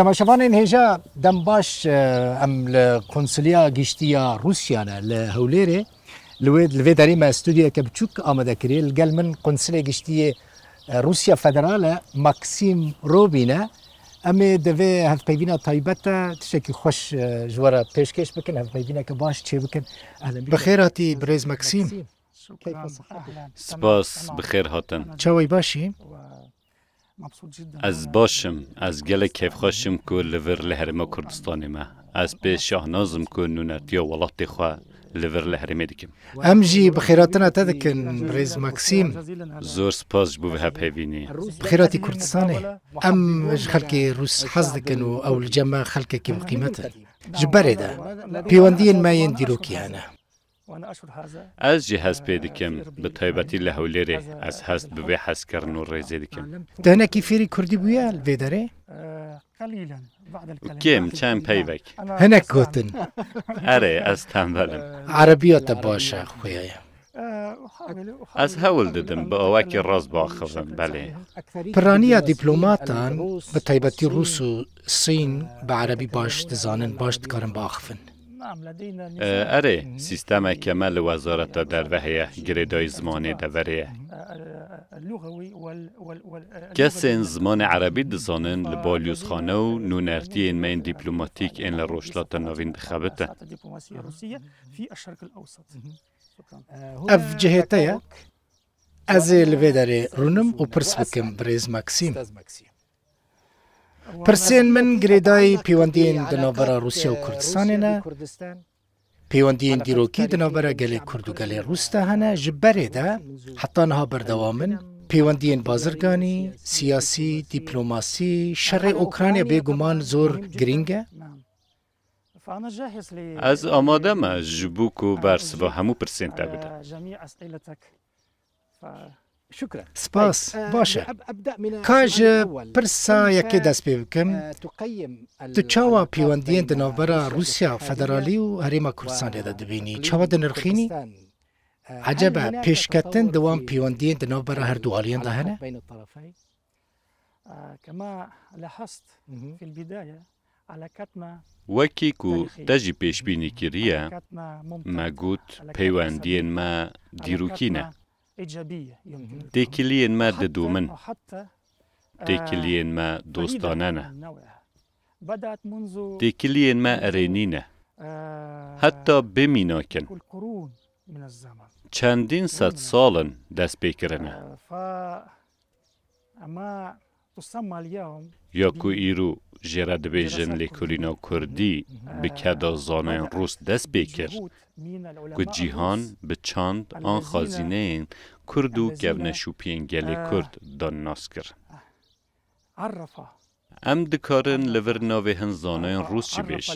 تەماشەوانێن هێژە دەم باش ئەم لە کنسلیا گشتیە رووسیانە لە هەولێرێ لێت لێ دەریمە استودیەکە بچووک ئامادەکرێت لەگەل من کنسلێ گشتیە رووسیا فەدرالە مەکسیم ڕۆبینە ئەمێ دەوێ هەفپەیبینا تایبەتە تشتێکی خۆش ژوەرە پێشکەش بکەن هەفپەیبینەکە باش چێ بکەن بەخێراتی برێز مەکسیم سپاس بخێر هاتن چاوەی باشی؟ از باشم از گله کیف خوشم کو لور لهرم کوردستان ما از به شاه نازم کو یا ولات خو لور لهرم دکم ام جی بخیراتنا تدکن بریز ماکسیم زور سپاس بو به هوینی بخیراتی کوردستان ام خلک روس حز دکن او الجما خلک کی قیمته ده پیوندین ما یندیرو انا ئەس جی هەست پێ به بە تایبەتی لە هەولێرێ ئەس هەست بوێ حەزکردن و ڕێزێ دکەم دەنەکی فێری کوردی بووە لێدەرێ کێم چند پەیبک هەنەک گوتن از ئەستان بەلم عربیەتە باشە خوێە ئەس هەول دەدەم بە راست ڕاست بله. پرانی پرانیە دیپلۆماتان بە تایبەتی ڕوس و سین به عربی باش دەزانن باش دکارم باخفن اره ئەرێ سیستەمێکێمە لە وەزارەتە دەرە هەیە گرێدای دوره کس این زمان عربی دزانن لە بۆ لووسخانە و این مین دیپلوماتیک این لە نوین ناوین اف جهتایا از الویدار رونم و پرس بکم بریز مکسیم پرسێن من گرێدایی پەیوەندین دنەوبەرە رووسیا و کوردستانێنە پەیوەندیین دیرۆکی دنەوبەرە گەلێ کورد و گەلێ ڕووستا هەنە ji بەرێدا حتانها بەردەوا من پەیوەندیین بازرگانی سیاسی دیپلۆماسی شەڕێ ئۆکرانیا بێگومان زۆر گرنگە Ez amademe ji bo ku bers ve hemû pirsên te bide. Спас, баша. Kaže, prsa je kje da spevkem, tu čava pivandien de navbera Rusya federali u harima Kursaniyya da dibini. Çava de nirxini? Acaba pêşketin di wan pîwendiyên di navbera her dualiyên de hene? وەکی و دەژی پێشببینی کریە مەگوت پەیوەندیێن مە دیروکینە. این ما دەدوو دومن تێکیلین ما دۆستانانە تێکیلین ما ئەرێنینە حتی بمیناکن چندین صد دست دست پێکردنە. یاکو ئیرو ژێرا دەبێژن لێکۆلینا کوردی بکەدا زانایان ڕوس دەست پێ کرد گوجییهان بچاند ئان خازینەیەن کورد و گەونەشوپیان گەلێ کورد دان ناس کرد ئەم آه. دکارن لەڤر ناوێ هەنزانەیان آه. ڕوسی بێژ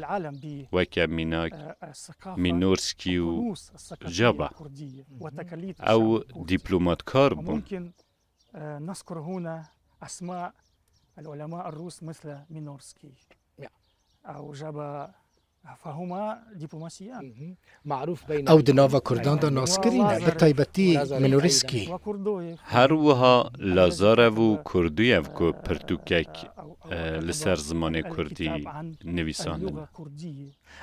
وەکە میناک آه، مینۆرسکی و جابە ئەو دیپلۆماتکار بوون أسماء العلماء الروس مثل مينورسكي نعم. أو جابا فهما دبلوماسيان أو دنافا كردان ناسكرين بطيبتي منورسكي هروها لازارف كردويف كو برتوكيك آه، لسر زمان كردي نويسان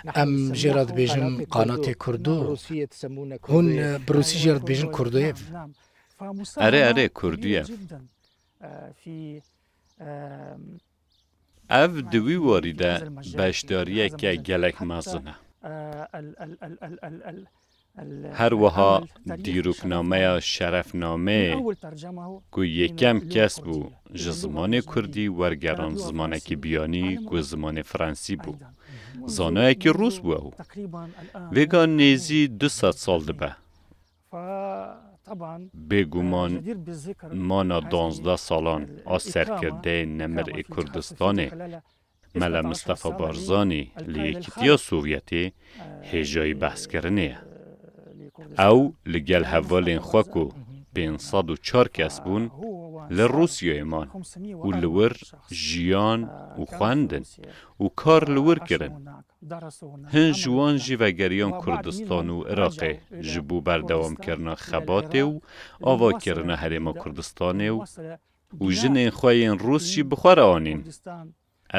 نعم. ام جيراد بيجن قناة كردو نعم، هون بروسي جيراد بيجن كردويف اره اره كردويف فی اف دوی وری بشداری که گلک مزنه هر وها دیروکنامه یا شرفنامه گو یکم کس بو جزمان کردی ورگران زمانه که بیانی گو زمان فرانسی بو زانه که روس بو او ویگا نیزی دو سال ده بێگومان مانە دۆزدە ساڵان ئا سەرکردەی نەمەری کوردستانێ مەلا مستەفە بارزانانی لە یەکیتیە سوڤەتی هێژایی بەسکردنەیە ئەو لەگەل هەڤالێن خۆک و 504 کەس بوون لە ڕوسیۆیمان و لەوەر ژیان و خواندن و کار لەوەر کردن هەن جوان ji vegeriyan Kurdistan û Iraqê ji bo berdewamkirina xebatê û avakirina herêma Kurdistanê û û jinên xweyên Rûs jî bixwe re anîn.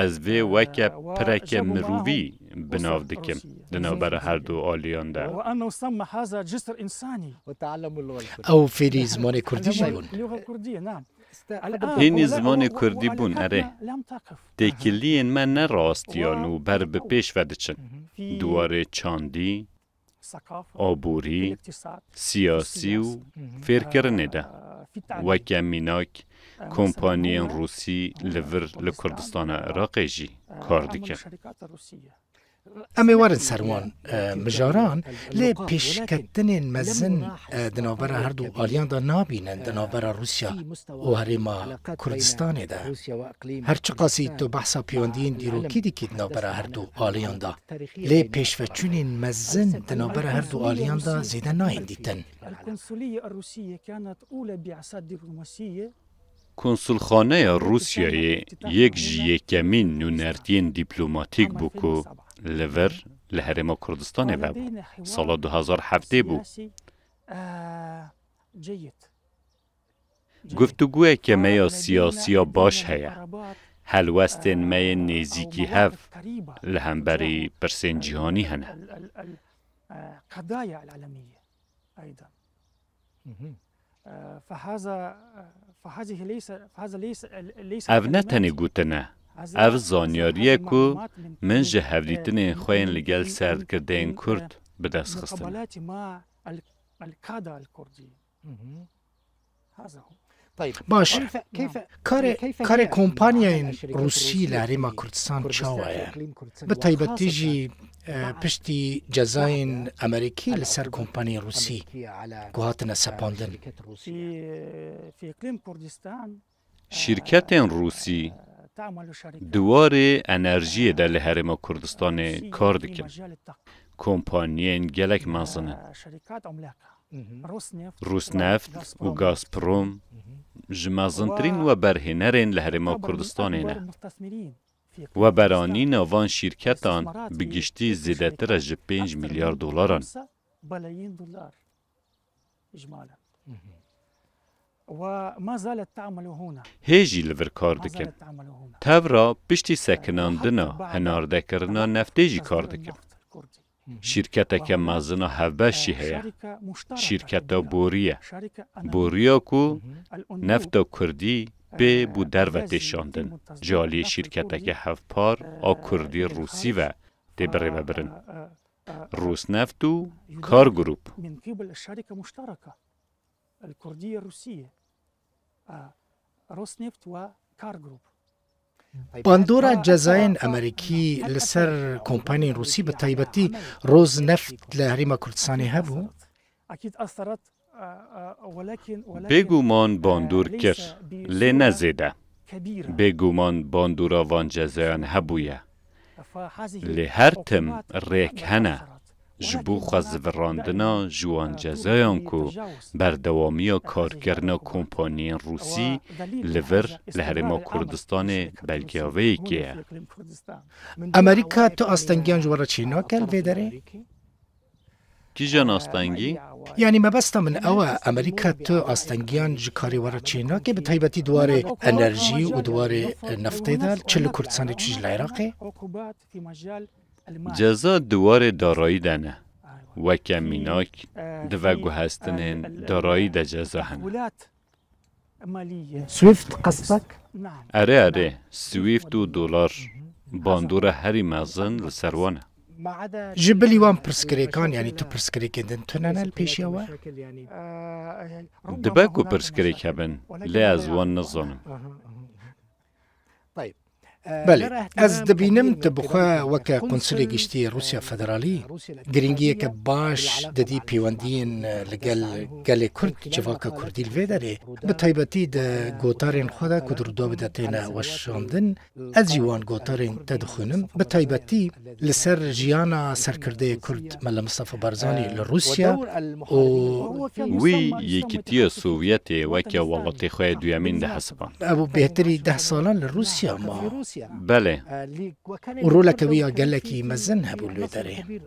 Ez vê weke pireke mirovî binav dikim di navbera her du aliyan de ew fêrî zimanê Kurdî jî bûn هینی زمان کردی بون اره این من نه راستیانو بر به پیش چن دواره چاندی آبوری سیاسی و فرکر نده و کمیناک کمپانی روسی لور لکردستان عراقی جی کار ئەمێ وەرن سەروان مژاران لێ پێشکەتنێن مەزن دنابەرە هەردوو ئالیاندا نابینن دنابەرە رووسیا و هەرێما کوردستانێدا هەرچ قاسی تۆ بەحسا پەیوەندین دیرۆکی دیکیت ناوبەرە هەردوو ئالیاندا لێ پێشفەچونین مەزن دنابەرە هەردوو ئالیاندا زیدە ناین دیتن کنسولخانەیە رووسیایێ یەک ژ یەکەمین نونەرتیین دیپلوماتیک بوو و لور لهرم کردستان و سال 2007 بو گفتگوه که میا سیاسی باش هیا وستن می نزیکی هف بری پرسن جهانی هنه قضايا العالمية أيضا فهذا فهذه ليس فهذا ليس ليس أفنتني قلتنا ئەف زانیاریەک و من ji hevdîtinê xwên li gel serkirdeyên Kurd bidestxistin. باش کارێ کۆمپانیایەن رووسی لە هەرێما کوردستان چاوایە بە تایبەتی ژی پشتی جەزاین ئەمریکی لەسەر کۆمپانی رووسی گوهاتنە اه، سەپاندن شرکەتێن اه، رووسی اه، دوار انرژی در هرم کردستان کار دکن کمپانیین گلک مازنن روس نفت و گازپروم جمازنترین و برهنرین کردستان کردستانینه و برانی نوان شرکتان بگشتی زیادتر از پنج میلیارد دلاران و ما زالت تعمل هیجی لور کار را پشتی سەکناندنە نفتی جی کار دەکرد شیرکەتەکە مازنە هەبەشی هەیە بوریه بۆریە بۆریۆک و نەفتە کوردی پێ شاندن دەرەتێشاندن شرکت که هەفپار هفپار کوردی روسی و دبره و برن روس نفت و روس نفت و کار گروپ. پاندۆرا جەزایەن ئەمریکی لەسەر کۆمپانی رووسی بە تایبەتی ڕۆز نەفت لە هەریمە کوردستانی هەبوو بێگومان باندور کرد لێ نەزێدە بێگومان باندوراوان جەزایان هەبووە لێ هەرتم ڕێک هەنا ji bo xwezivirandina ji wan cezayan ku berdewamiya karkerna kompanyên Rûsî li vir li herêma Kurdistanê belgiyaveyekê ye. Amerîka tu astengiyan ji were çî nakel vê derê? Kîjan astengî? Yanî mebesta min ew e Amerîka tu astengiyan ji karê were çî nake bi taybetî duwarê enerjî û duwarê neftê de çi li Kurdistanê çi ji li Iraqê? جەزا دووارێ دەڕۆیی دەنە وەکە مینۆک دڤە گوهستنێن دەڕۆیی دەجێزا هەن سویفت قەسەک ئەرێ ئەرێ سویفت و دۆلار باندورە هەری مەزن لە سەروانە ji bilî wan pirsgirêkan yanî tu pirsgirêkêdin tu nenel pêşiya we dibe ku pirsgirêk hebin lê ez wan nizonim بەێ ئەس دەبینم دەبخوا وەکە کنسلی گشتی رووسیا فەدرالی گرنگیەکە باش دەدی پەیوەندین لەگەل گەلێ کورد جواکە کوردیل وێ دەرێ بە تایبەتی دە گۆتارێن خۆدا کودردۆ بدەتێنە وەشاندن ئەس جیوان گۆتارێن دەدخونم بە تایبەتی لەسەر ژیانە سەرکردەیە کورد مە لە مستەفە بارزانانی لە رووسیا و وی یەکیتیە سوڤەتێ وەکە وڵاتی خۆی دویامین دە حسبان ئەو بێتری ده ساڵان لە رووسیا ما بله ورولك ويا قال لك مزن هبو اللي داري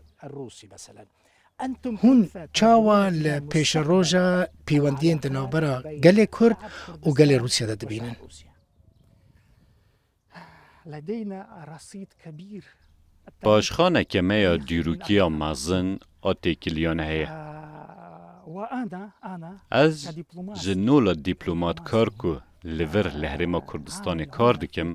هون چاوا ل پیش روژا پیوندین د نوبره گلی کرد و گلی روسیه ده بینن پاشخانه که میا دیروکی مزن آتی کلیان هیه از جنول دیپلومات کار کو لور لە کردستان کار دکم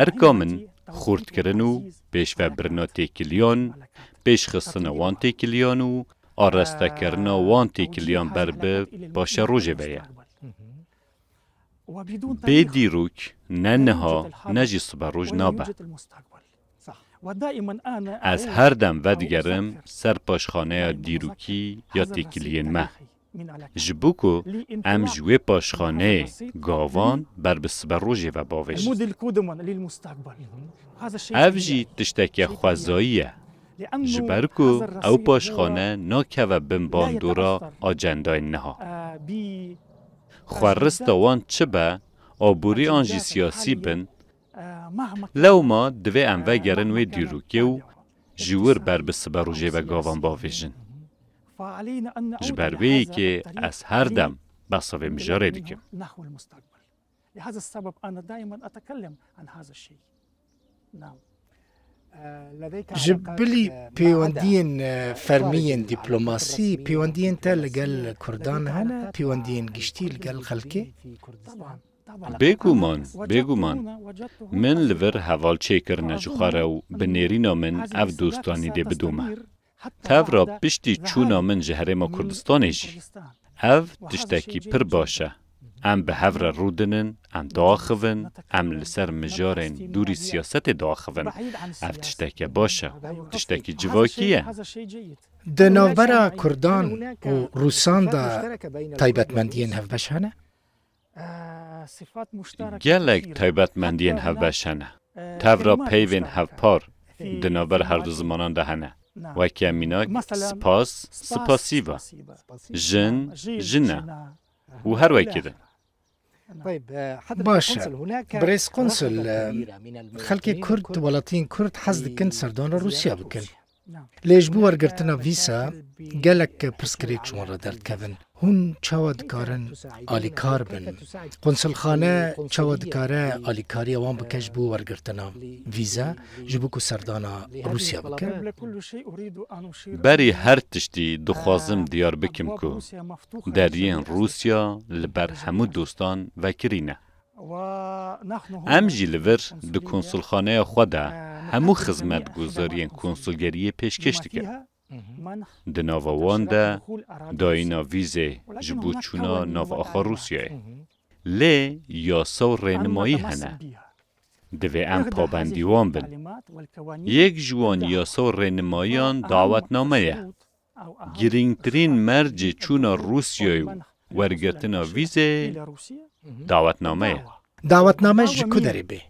ارکا من خورتکردن و برنا برنە تێکیلیۆن پێشخستنە وان تێکیلیۆن و کرنا وان تێکیلیۆن بر به باشه روژه بیا بی دیروک نەنەها نەژی سبە ڕۆژ از هر دم ودگرم سەر یا دیروکی یا مه ji bo ku em ji wê paşxaneyê gavan berbiber rojê ve bavêj Ev jî tiştekê xwezayî ye. ji ber ku ew paşxane nakeve bin bandora acendayên niha. Xwerista wan çi be, aborî an jî siyasî bin, Lewma divê em vegerin wê dîrokê û ji wir berbiber rojê ve gavan bavêjin. جبر веки аз ҳар дам ба савем жаре لهذا السبب أنا دائما أتكلم عن هذا الشيء نعم آه، جبلي آه، بيوندين آه، فرميا دبلوماسي بيوندين تا قال كردان هنا بيواندين قشتي لقل خلكي طبعا بێگومان بێگومان من لەبەر هەواڵ چێکردنە جوخوارە و من ئەف دوستانی دێ تاو را بشتی چونا من جهره ما کردستانه جی او دشتاکی پر باشه ام به هاو رودنن ام داخوون ام لسر مجارن دوری سیاست داخوون او دشتاکی باشه دشتاکی جواکیه ده نوورا کردان و روسان دا تایبت مندین گلگ تایبت مندین هاو پیون را پیوین پار هر دو زمانان دهنه نعم. وەکیامینۆک سپاس سپاسیڤە جن جنة و هەروەکردن. نعم. طيب، آه، باشە بريس قنصل آه، خەلکی كرد ولاتين كرد حزد كنت سردون روسيا بكل لێژ بوو وەرگرتنە ڤیسە گەلک کە پرسکرێت چۆنڕە دەردکەون هون چاوە دکارن ئالیکار بن قنسلخانە چاوە دکارە ئالیکاری ئەوان بکەش بوو وەرگرتنا ڤیزە ji بک و سەردانا رووسیا بکەن بەری هەر تشتی دخوازم دیار بکم کو دەریێن رووسیا li ber hemû dostan vekirîne. Em jî li vir di konsulxaneya xwe de همو خدمت گذارین کنسولگری پیشکش دیگه ده نواوان ده داینا ویزه جبو چونا نو آخا روسیه لی یاسا و رینمایی هنه دوی ام پابندیوان یک جوان یاسا و رینماییان دعوت نامه یه گرینگترین مرج چونا روسیه ورگتنا ویزه دعوت نامه یه دعوت نامه داری بی؟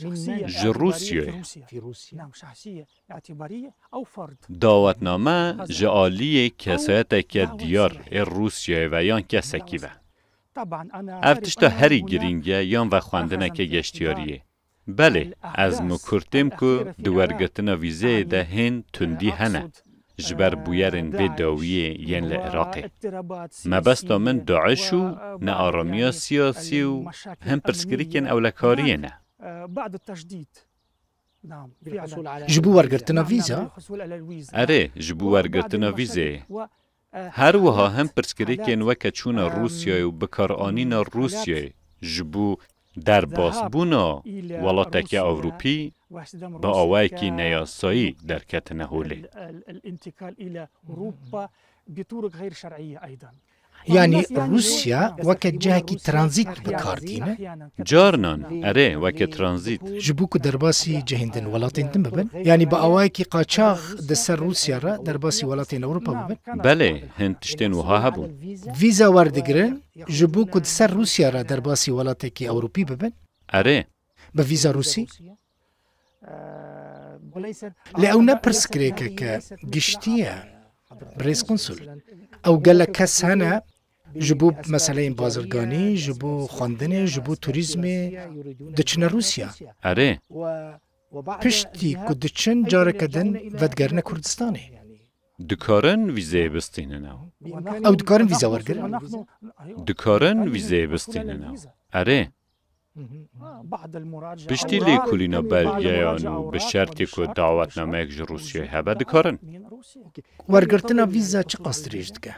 از روسیه. کسایت که دیار روسیه و یا کسی که افتش در هر گرینگه یا خوانده نکرده گشتیاری بله، از مکرتیم که دوارگت ویزه ده هند تندی هستند، جبر بر به داویه یا یعنی اراقی من داعش و نه یعنی سیاسی و هم پرسکریکن کنم اولکاری نه. بعد التجديد نعم فعلا جبو وەرگرتنە ڤیزە ئەرێ ژبوو وەرگرتنە ڤیزێ هەروەها هەم پرسکرێکێن وەکە چوونە رووسیای و بکارانینە رووسیای ji بوو دەرباسبوونا وڵاتێکی ئەوروپی بە ئەوایکی نەیاسایی دەرکەتە نەهولێ. يعني روسيا وكت جهكي ترانزيت بكاردين جارنان اري وكت ترانزيت جبوك درباسي جهندن ولاتين دن ببن يعني بأوايكي قاچاخ دسر روسيا را درباسي ولاتين اوروبا ببن بله هند تشتين وها هبون فيزا واردگرن جبوك دسر روسيا را درباسي ولاتيكي اوروبي ببن اري بفيزا روسي لأونا برسكريكك جشتيا بريس كونسول او قال لك كاس هنا ji bo meseleyên bazirganî, ji bo xwendinê, ji bo turîzmê diçine er Rûsya. Erê. Piştî ku diçin careke din vedgerine Kurdistanê. Dikarin vîzeyê bistînin ew. Ew dikarin vîza wergirin? Dikarin vîzeyê bistînin ew. Erê. Piştî lêkulîna belgeyan û bi şertê ku dawetnameyek ji Rûsyayê hebe dikarin. Wergirtina vîza çi qasdirêj dike?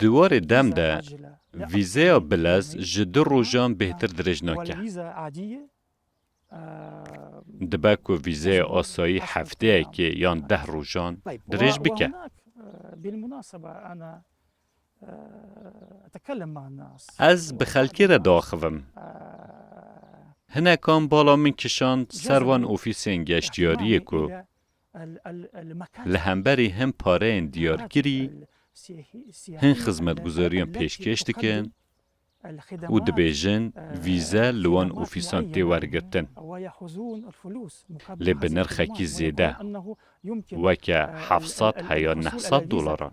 دیوار دم ده ویزه یا بلز جدو روژان بهتر درجناکه دبکو ویزه آسایی هفته ای که یان ده روژان درج بکه از بخلکی را داخوم هنکان بالا من کشان سروان اوفیس انگشتیاری که لە هم هەم پارەیان دیارگیری هەن خزمەتگوزاریان پێشکەش دکەن و دەبێژن اه، ویزە لەوان ئۆفیسان تێوەرگتن لێ بنرخەکی زێدە وەکە حەفسات هەیە 900 دلارە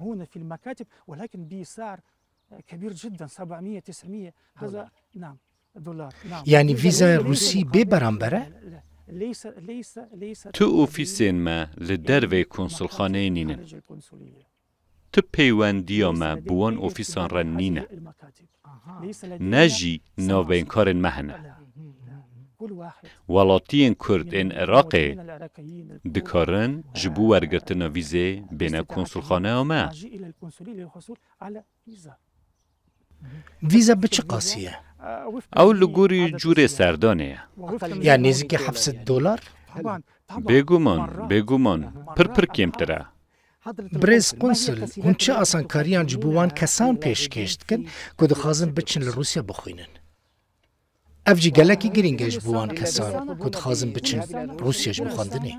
كبير جدا 700 900 هذا نعم دولار نعم. يعني فيزا روسي ببرامبره تو اوفیسین ما يعني تۆ ئۆفیسێنمە تو دەروێ کۆنسڵخانەیە نینە تە پەیوەندیۆمە بوون ئۆفیسان ڕەن نینە نەژی ناوبێنکارن مەهنە کرد کوردێن عێراقێ دکارن جبو بۆ ویزه بین بێنە کنسولخانەوە مە. ڤیزە بچ قاسیە ئەو لە گۆری جوورێ ساردۆنەیە یا نێزیکی حەفت دۆلار بێگومان بێگومان پرپر کێمترە برێز قنسل هون چه ئاسانکاریان جبووان کەسان پێشکەشتکن کۆ دەخوازن بچن لە رووسیا بخوێنن ئەفجی گەلەکی گرنگەش بووان کەسان کۆ دەخوازم بچن رووسیش بخواندنێ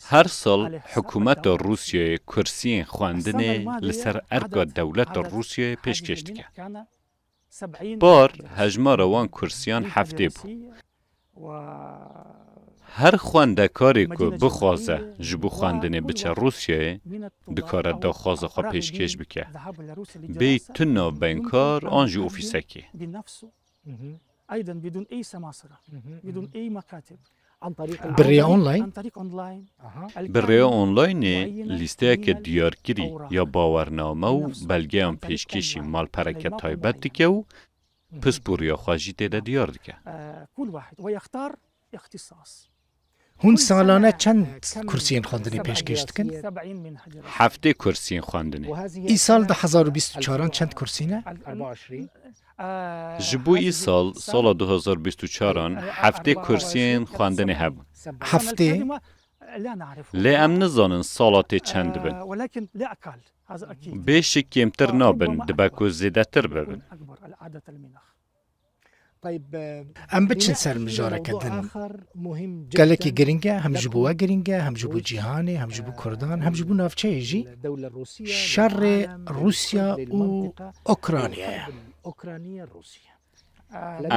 هر سال حکومت روسیه کرسی خواندنێ لسر ئەرگە دولت روسیه پێشکەش دکە. بار روان هەژمارەوان کورسیان بود. هر هەر خوێندەکاری کو بخوازە ji بۆ خوێندنێ روسیه رووسیایە دکارە پیشکش پێشکەش بکە. بێ تنە بەنکار ئان آنجو افیسکی. ايضا بدون اي سماسره بدون اي مكاتب عن طريق بالريا اونلاين عن طريق اونلاين بالريا اونلاين لیستەیەکە دیارکری یا باوەرنامە و مال پێشکەشی ماڵپەرەکە تایبەت دکە و پسپوریە خواژی تێدا دیار دکە یختار اختصاص هون سالانه چند کورسیین خواندنی پێشکەش دکن هفته کورسیین خواندنی ای سال ده هزار و بیست ئیسال 2024 چەند کورسینە جبو ای سال سال 2024 هفته کرسیین خواندن هب هفته یعنی لام ام نزانن سالات چند بن بیش کمتر نابن دبکو زیده تر ببن ام بچن سر مجارا کدن گلکی گرنگه هم جبوه گرنگه هم جبو جیهانه هم جبو کردان هم جبو نافچه شر روسیا و اوکرانیه اوكرانيا آه، الروسية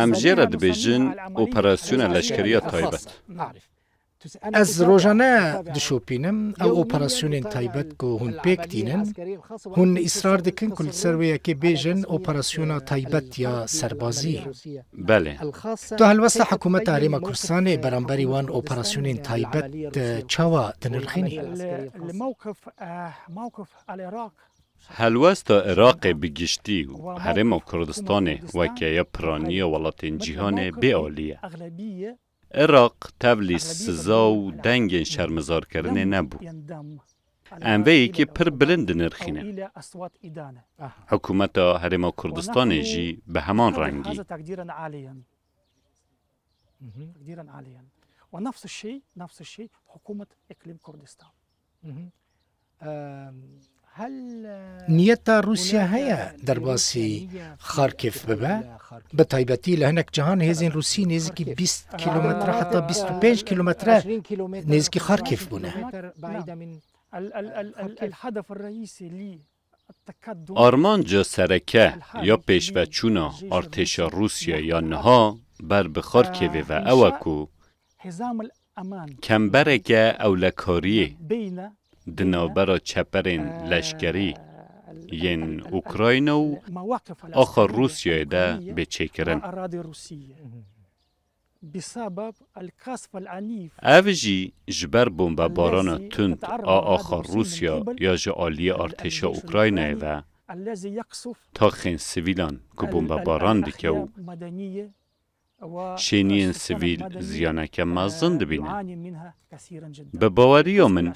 ام جرد بجن اوبراسيون لشكرية طيبت از روزانه د شوپینم او اپراسیون تایبت کو هون پک دینن هون اصرار دکن کل سروی کی بیژن اپراسیون تایبت یا سربازی بله تو هل وسط حکومت حریم کورسان برانبری وان اپراسیون تایبت چوا تنرخینی موقف العراق هەلوەستە عێراقی بگشتی و هەرێمە کوردستانێ وەکەیە پرانیە وڵاتین جیهان بیالیه. عێراق تەولی سزا و دەنگێن شەرمەزارکردنێ نەبوو که پر بلند نرخینە حکوومەتە هەرێمە کوردستانێ ژی بە هەمان ڕەنگی ونفس الشيء نفس الشيء حكومة إقليم كردستان نيتا روسيا نیەتە رووسیا هەیە دەرباسی خارکف ببە بە تایبەتی لە هەنێک جیهان هێزین رووسی نێزیکی 20 کیلومتر حتا 25 کیلومتر نێزیکی خارکف بوونە. ئارمانجە سەرەکە یا پێشڤەچوونە ئارتێشە رووسیا یان نعم. نها بەر بخارکێوێ ئەوە و کەمبەرێکە ئەو لە کۆریە دنابرا چپرین لشکری ین اوکراین و آخر روسیای ده به چکرن اوجی جبر بمب باران تند آ آخر روسیا یا جعالی ارتشا اوکراینه و تا خین سویلان که بمب باران دکه و شینین سویل زیانه که مزند بینه به باوری من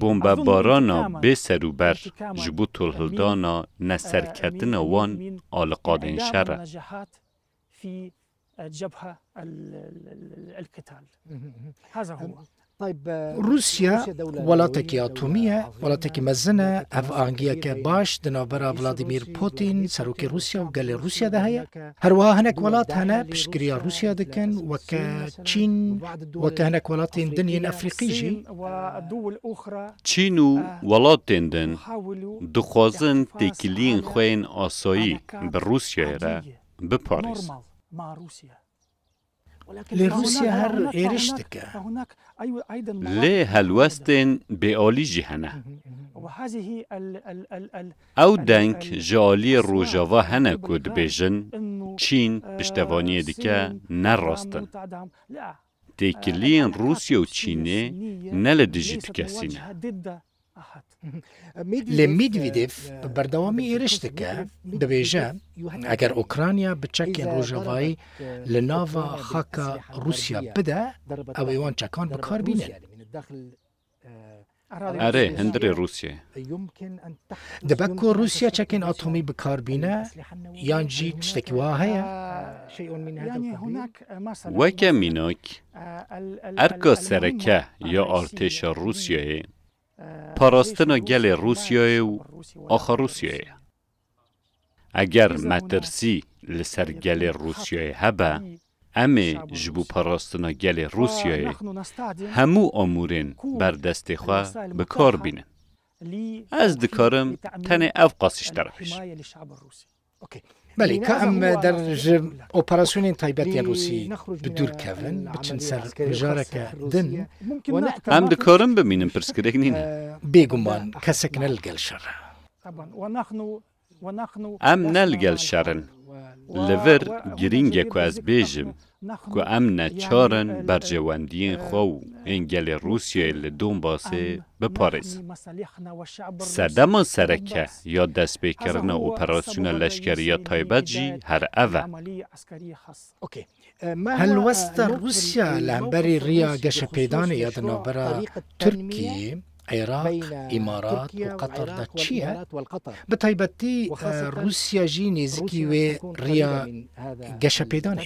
بۆمبە بارانە بێسەروبەر ji bo tolhildana neserketina wan aliqadên şer e. في جبهة القتال هذا هو روسیا وڵاتێکی ئاتومیە وڵاتێکی مەزنە ئەف ئاگیەکە باش دنابرا ڤلادیمیر پۆتین سەرۆکی رووسیا و روسيا رووسیادا هەیە هەروەها هەنێک ولات هەنە پشتگریا رووسیا دەکەن وەکە چین وەکە هەنێک ولات دنیین ئەفریقیژی چین و وڵات دن دخوزن تێکیلین خوێن ئاسایی بە بباريس مع روسيا لە رووسیا هەر ئێرش دکە لێ هەلوەستێن بێئۆلیژی هەنا ئەو دەنگ ژۆلی ڕۆژەوە هەنە کو دبێژن چین پشتەوانیە دیکە نەڕاستن تێکلین رووسیا و چینێ نە لە دژی تکەسینە. لێ میدویدف بەردەوامی ئێرشتەکە دەبێژە ئەگەر ئۆکرانیا بچەکێن ڕۆژەڵایی لە ناوە خاکە رووسیا بدە ئەو ئێوان چەکان بەکاربیێن. ئەرێ هەندێ رووسێ دەبەت کۆ رووسیا چەکەن ئاتۆمی بکاربینە یانجی شتێکی وا هەیە وەکە مینۆک ئەرکۆ سەرەکە یا ئارتێشە رووسیایە پاراستن و گل روسیه و آخر روسیه اگر مترسی لسر گل روسیه هبا امی جبو پاراستن و گل روسیه همو آمورین بر دست خواه بکار بینه. از دکارم تن افقاسش طرفش بەلی کە ئەم دەژم ئۆپەراسسیۆنین یا روسی بدور کەون بچن سەر ژارەکە دن ئەم دکۆرم ببینم پرسکرێک نینە کسک نلگل شر هم نلگل نەلگەل لور گرینگه که از بیجم. یعنی چارن روسیه لدون باسه بپارز سدم و سرکه یا دست بکرن اوپراسیون لشکری یا یا جی هر تایبجی هل وست روسیه لنبری ریا گش گش گەشەپیدانی یادنەوەبەرە ترکیه. عراق، امارات و قطر در چی به تایبتی روسیه جی نیزکی ریا گشه پیدانه.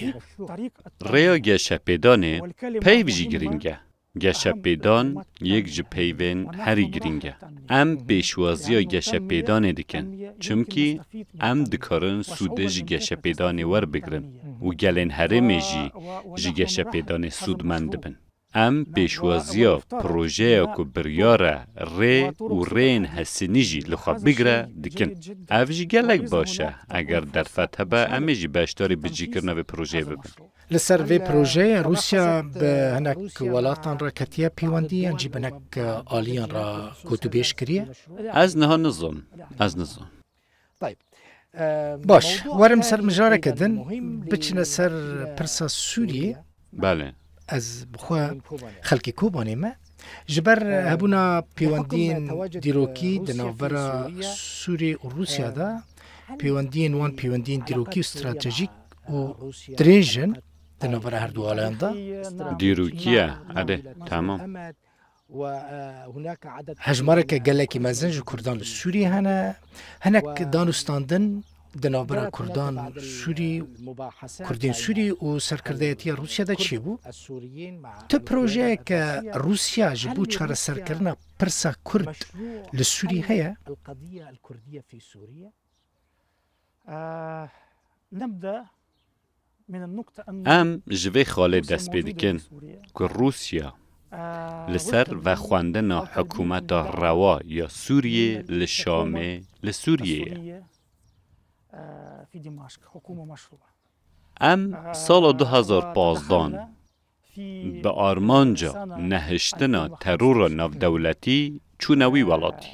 ریا گشه پیدانه پیو گرینگه. گشه پیدان یک جی پیوین هری گرینگه. هم بیشوازی ها گشه پیدانه دیکن. چونکی ام دکارن سودج سوده جی گشه پیدانه ور بگرم. و گلین هرمه میجی جی گشه پیدانه سود مند ام پێشوەزیە پروژه کو بریاره ڕێ و ڕێن هەسنیژی لەخوا بگره دکن گلک باشه اگر در باشە به دەرفەت بشتاری ئەمێژی باشتۆری بجیکردنەوەی پروژه ببن لەسەر وێ پرۆژەیە رووسیا بە هەنک وڵاتان ڕەکەتیە پەیوەندی ئەنجی بنەک ئالیان ڕ کۆتوبێش کریە؟ ئەس نەها نزۆم ئەس نزۆم. طيب. باش وارم سر مجاره کدن، بچنە سر پرسا سووریە؟ بله، از بخوا خەڵکی کۆبانێمە ژبەر هەبوونا پەیوەندین دیرۆکی دناوبەرە سووری و رووسیادا پەیوەندین وان پەیوەندین دیرۆکی و استراتژیک و درێژن دناوبەرە هەردووالەندا دیرروکیە ئەدە تامام. هەژمارەکە گەلێکی مەزن ji کوردان li Sûî hene hinek danûstandin د نوبر کردان سوری کردین سوری و سرکردهیتی روسیه ده چی بو؟ تو پروژه که روسیه جبو چار سرکرنا پرسا کرد لسوری هیا؟ ام جوی خاله دست بیدکن که روسیه لسر و خواندن حکومت روا یا سوریه لشامه لسوریه Ем соло 2015 به آرمانجا نهشتنا ترور نفدولتی چونوی ولاتی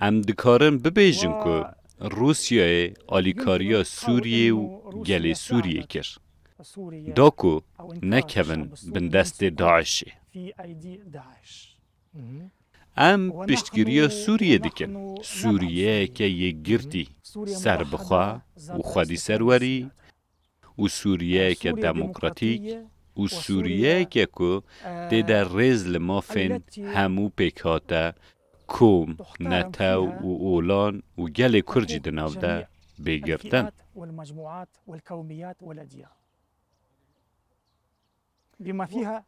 ام دکارن ببیجن که روسیای آلیکاریا سوریه و گلی سوریه کر دا که نکوین بندست داعشه ئەم دیگه. سوریه که یه گردی سر بخوا و خودی سروری و که که و سوریه و که که در مۆفێن هەموو پێکهاتە کوم، نتاو و اولان و گل کورجی گل بێگرتن. والمجموعات والكوميات بما فيها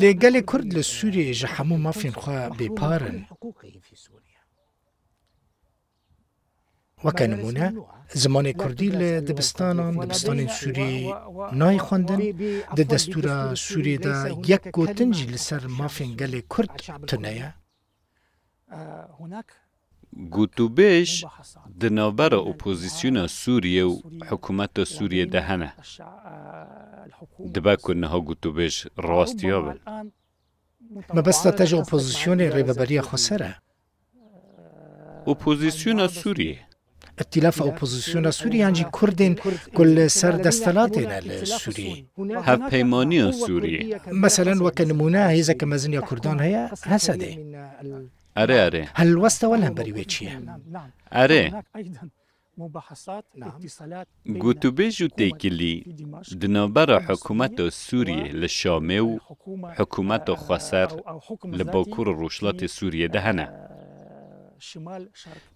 لێگەلێ کورد لە سووریێژە هەموو مافینخوا بێپارن وەکە نمونە زمانی کوردی لە دەبستانان دەبستانی سووری نای خوندن دە دەستورە سوورێدا یەک گۆتنجی لەسەر مافین گەلێ کورد تونەیە گوتوبێژ دنەوبەرە ئۆپۆزیسیونە سووریە و حکوومەتە سووریەدا هەنە دبە کوردنەها گوتوبێژ ڕاستیە بن مەبەستە تەژ اپوزیسیون ریبابری خسره اپوزیسیون سوریه اتلاف اپوزیسیون سوری يعني كردين كل سر دستلاتين سوری هب پیمانی سوری مثلا وكنمونه هيزا که يا کردان هیا هسده أري ئەرێ ئەرێ هەلوەستەوە لەمبەریوێ چییە؟ ئەرێ گوتوبێژ و تێکلی دنەوبەرە حکوومەتە سووریێ لە شامێ و حکوومەتە خوەسەر لە بۆکوڕ ڕوشڵەتی سووریەدە هەنا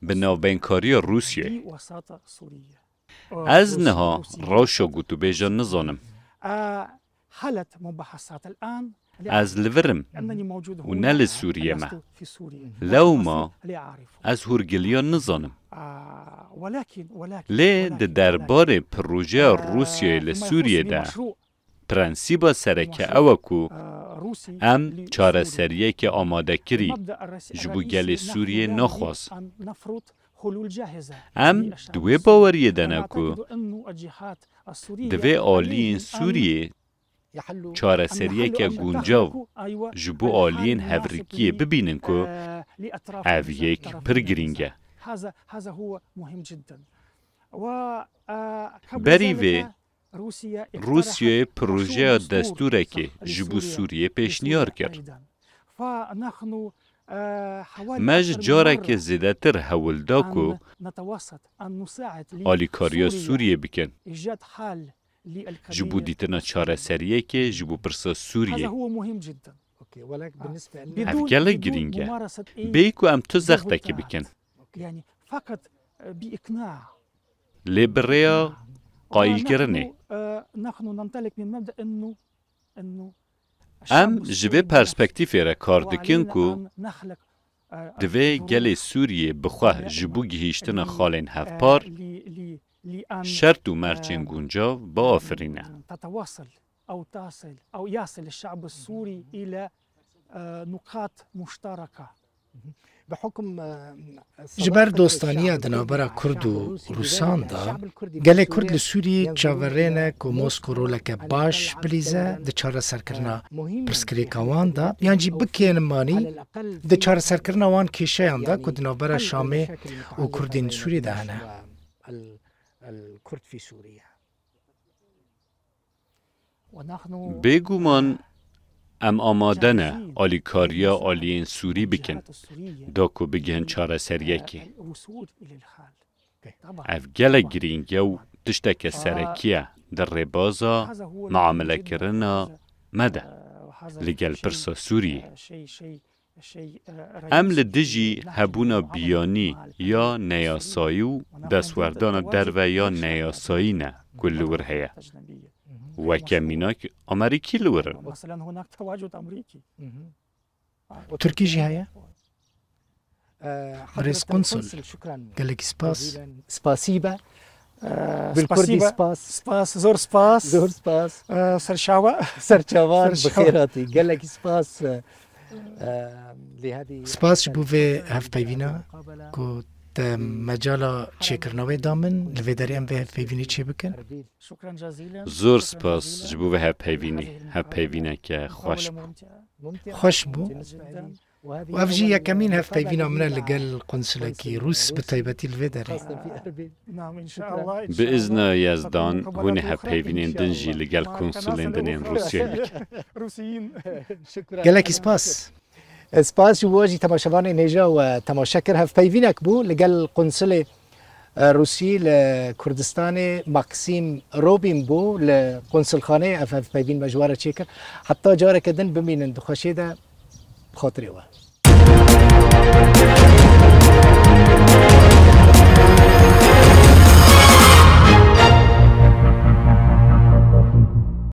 بنەوبێنکاریە رووسیە ئەز روشو ڕەوشە گوتوبێژە نظنم حالة مبحثات الآن از لورم و نه لسوریه ما لو ما از هرگلیا نزانم لی در دربار پروژه روسیه لسوریه ده پرنسیبا سرکه اوکو ام چاره سریه که آماده کری جبوگل سوریه یعنی نخواست ام یعنی دوی باوریه دنکو دوی این سوریه چاره سری که گنجاو جبو آلین هوریکی ببینن که او یک پرگرینگه بری وی روسیه پروژه دستوره که جبو سوریه پیشنیار کرد مج جاره که زیده تر هولده که آلیکاریا سوریه بکن جبو دیتنا چارا سریه که جبو پرسا سوریه هذا گرینگه بایی که ام تو زخته که بکن یعنی فقط بی قایل کرنه ام پرسپکتیفی را کار دکن که گل سوریه بخواه جبو گهیشتن خالین هفپار شرط مرچن گونجا با آفرینه تتواصل او تصل او يصل الشعب السوري الى نقاط مشتركه جبر دۆستانیە دنابەرە کورد و رووساندا گەلێک کورد لە سووری چاوەڕێنە کۆمۆس کۆرۆلەکە باش بلیزە دە چارە سەرکردنا پرسکرێکاواندا یانجی بکێنمانی دە چارە سەرکردنەوان کێشەیاندا کو دنابەرە شامێ و کوردین سووریدا هەنە. الکرد فی سوریا بگومان ام آمادن آلی کاریا آلی سوری بکن داکو بگن چاره سریکی اف گل و تشتک سرکیه در ربازا معامله کرنا مده لگل پرسا سوریه ئەم لە هبونا بیانی یا نەیاسایی و دەسوەردانە دەرڤە یا نه گولور هەیە وەکە مینۆک ئەمریکی لورن تورکیژی هەیە؟ رئيس قنصل قال لك سباس سباسيبا آه، بالكردي سباس سباس زور سپاس زور سپاس آه، سرشاوة سرشاوة بخیراتی گلک سپاس Spas ji bo vê hevpeyvîna ku te mecala çêkirnavê da min li vê derê em vê hevpeyvînê çê bikin zor spas ji bo vê hevpeyvînê hevpeyvîneke xweş bû xweş bû وأفجية كمين هفتي فينا من لقل قنسلكي روس بطيبة نعم، الله بإذن يزدان هوني هفتي فينين دنجي لقال قنسلين نعم، دنين روسيا قالك إسباس إسباس واجي تماشاوان نيجا و تماشاكر هف پیوینک بو لقال قنصل روسي لكردستان ماكسيم روبين بو لقنصل خانه اف هف پیوین مجوار چیکر حتی دن بمين بمینن دخوشی ده Хотрила.